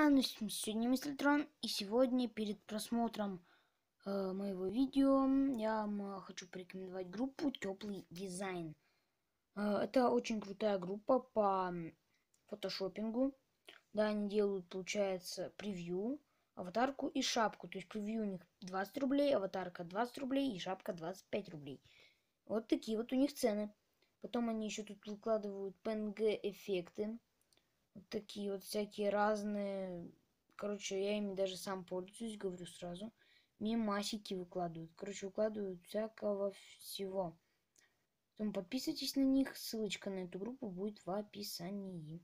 А ну сегодня Мистертрон, и сегодня перед просмотром э, моего видео я вам хочу порекомендовать группу Теплый дизайн. Э, это очень крутая группа по фотошопингу. Да, они делают, получается, превью, аватарку и шапку. То есть превью у них 20 рублей, аватарка 20 рублей и шапка 25 рублей. Вот такие вот у них цены. Потом они еще тут выкладывают PNG-эффекты такие вот всякие разные. Короче, я ими даже сам пользуюсь, говорю сразу. Мимасики выкладывают. Короче, выкладывают всякого всего. Потом подписывайтесь на них. Ссылочка на эту группу будет в описании.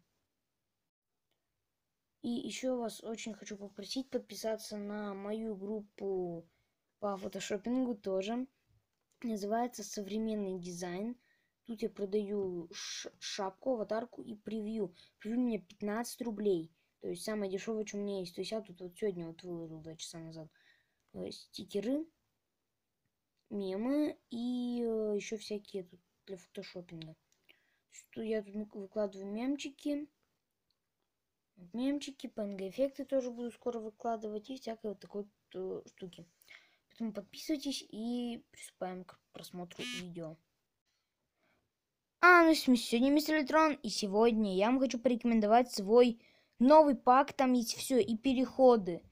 И еще вас очень хочу попросить подписаться на мою группу по фотошопингу тоже. Называется «Современный дизайн». Тут я продаю шапку, аватарку и превью. Превью мне 15 рублей. То есть самое дешевое, что у меня есть. То есть я тут вот сегодня вот выложил 2 часа назад э, стикеры, мемы и э, еще всякие тут для фотошопинга. Что я тут выкладываю мемчики. Мемчики, PNG-эффекты тоже буду скоро выкладывать и всякой вот такой вот э, штуки. Поэтому подписывайтесь и приступаем к просмотру видео. А, ну сегодня мистер Электрон, и сегодня я вам хочу порекомендовать свой новый пак, там есть все, и переходы,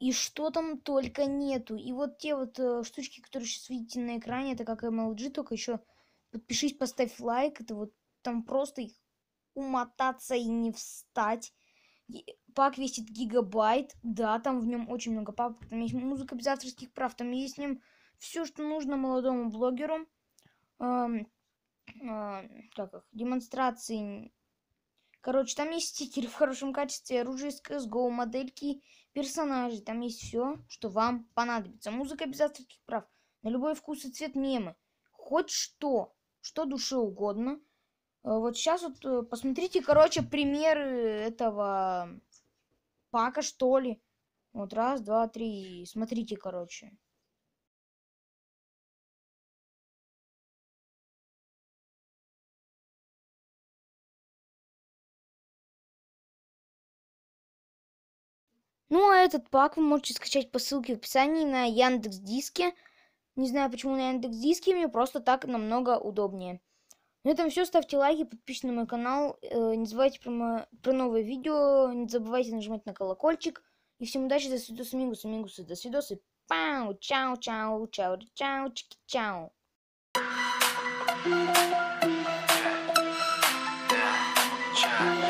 и что там только нету. И вот те вот э, штучки, которые сейчас видите на экране, это как MLG, только еще подпишись, поставь лайк, это вот там просто их умотаться и не встать. Пак весит гигабайт, да, там в нем очень много папок, там есть музыка без авторских прав, там есть с ним все, что нужно молодому блогеру. Эм, а, как их, демонстрации. Короче, там есть стикеры в хорошем качестве, оружие из CSGO, модельки персонажи, Там есть все, что вам понадобится. Музыка без авторских прав. На любой вкус и цвет мемы. Хоть что, что душе угодно. А, вот сейчас вот э, посмотрите, короче, примеры этого пака, что ли. Вот раз, два, три. Смотрите, короче. Ну, а этот пак вы можете скачать по ссылке в описании на Яндекс Диске. Не знаю, почему на Яндекс Диске, мне просто так намного удобнее. На этом все, ставьте лайки, подписывайтесь на мой канал, э, не забывайте про, мо... про новые видео, не забывайте нажимать на колокольчик. И всем удачи, до свидос, амигус, амигусы, до свидос и пау, чау, чау, чау, чау, чики, чау. Thank